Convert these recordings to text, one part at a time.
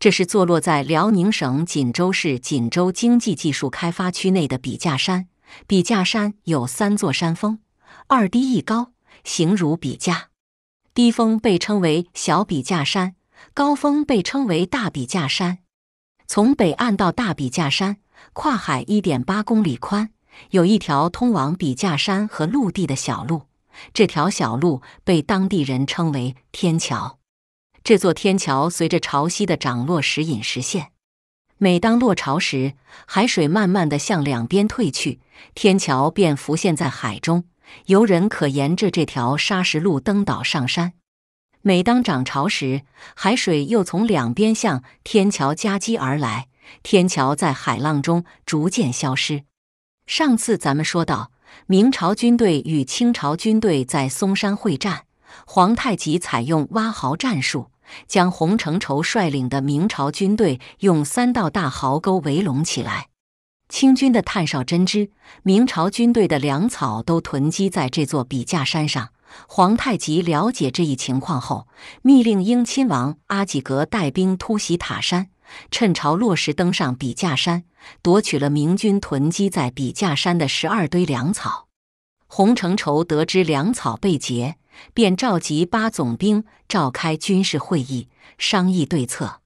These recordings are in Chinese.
这是坐落在辽宁省锦州市锦州经济技术开发区内的笔架山。笔架山有三座山峰，二低一高，形如笔架。低峰被称为小笔架山，高峰被称为大笔架山。从北岸到大笔架山，跨海一点八公里宽，有一条通往笔架山和陆地的小路，这条小路被当地人称为天桥。这座天桥随着潮汐的涨落时隐时现。每当落潮时，海水慢慢的向两边退去，天桥便浮现在海中，游人可沿着这条沙石路登岛上山。每当涨潮时，海水又从两边向天桥夹击而来，天桥在海浪中逐渐消失。上次咱们说到，明朝军队与清朝军队在嵩山会战，皇太极采用挖壕战术。将洪承畴率领的明朝军队用三道大壕沟围拢起来。清军的探哨针知，明朝军队的粮草都囤积在这座笔架山上。皇太极了解这一情况后，密令英亲王阿济格带兵突袭塔山，趁潮落时登上笔架山，夺取了明军囤积在笔架山的十二堆粮草。洪承畴得知粮草被劫。便召集八总兵召开军事会议，商议对策。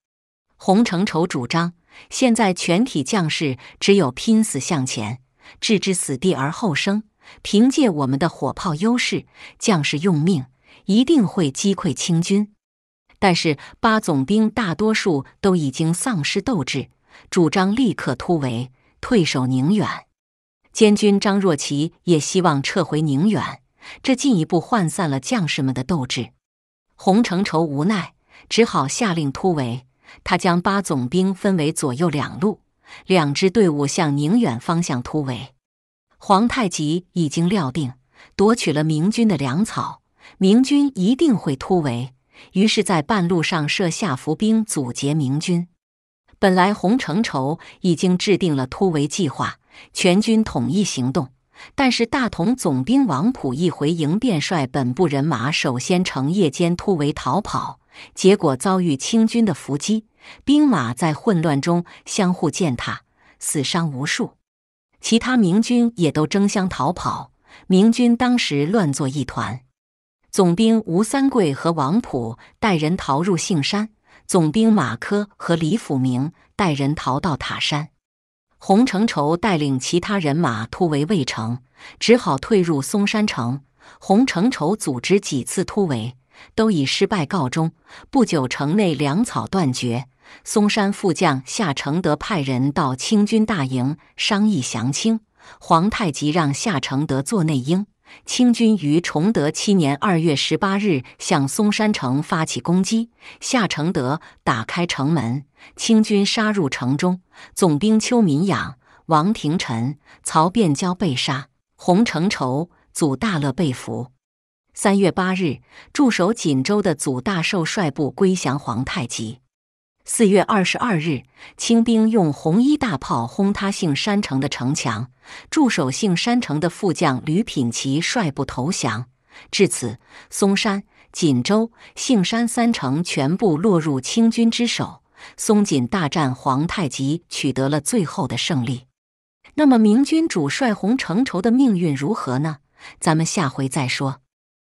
洪承畴主张，现在全体将士只有拼死向前，置之死地而后生，凭借我们的火炮优势，将士用命，一定会击溃清军。但是八总兵大多数都已经丧失斗志，主张立刻突围，退守宁远。监军张若琪也希望撤回宁远。这进一步涣散了将士们的斗志。洪承畴无奈，只好下令突围。他将八总兵分为左右两路，两支队伍向宁远方向突围。皇太极已经料定，夺取了明军的粮草，明军一定会突围，于是，在半路上设下伏兵阻截明军。本来洪承畴已经制定了突围计划，全军统一行动。但是大同总兵王普一回营便率本部人马首先乘夜间突围逃跑，结果遭遇清军的伏击，兵马在混乱中相互践踏，死伤无数。其他明军也都争相逃跑，明军当时乱作一团。总兵吴三桂和王普带人逃入杏山，总兵马科和李辅明带人逃到塔山。洪承畴带领其他人马突围未成，只好退入嵩山城。洪承畴组织几次突围，都以失败告终。不久，城内粮草断绝。嵩山副将夏承德派人到清军大营商议降清，皇太极让夏承德做内应。清军于崇德七年二月十八日向松山城发起攻击，夏承德打开城门，清军杀入城中，总兵邱民养、王廷臣、曹变蛟被杀，洪承畴、祖大乐被俘。三月八日，驻守锦州的祖大寿率部归降皇太极。四月二十二日，清兵用红衣大炮轰塌杏山城的城墙，驻守杏山城的副将吕品奇率部投降。至此，松山、锦州、杏山三城全部落入清军之手。松锦大战，皇太极取得了最后的胜利。那么，明军主帅洪承畴的命运如何呢？咱们下回再说。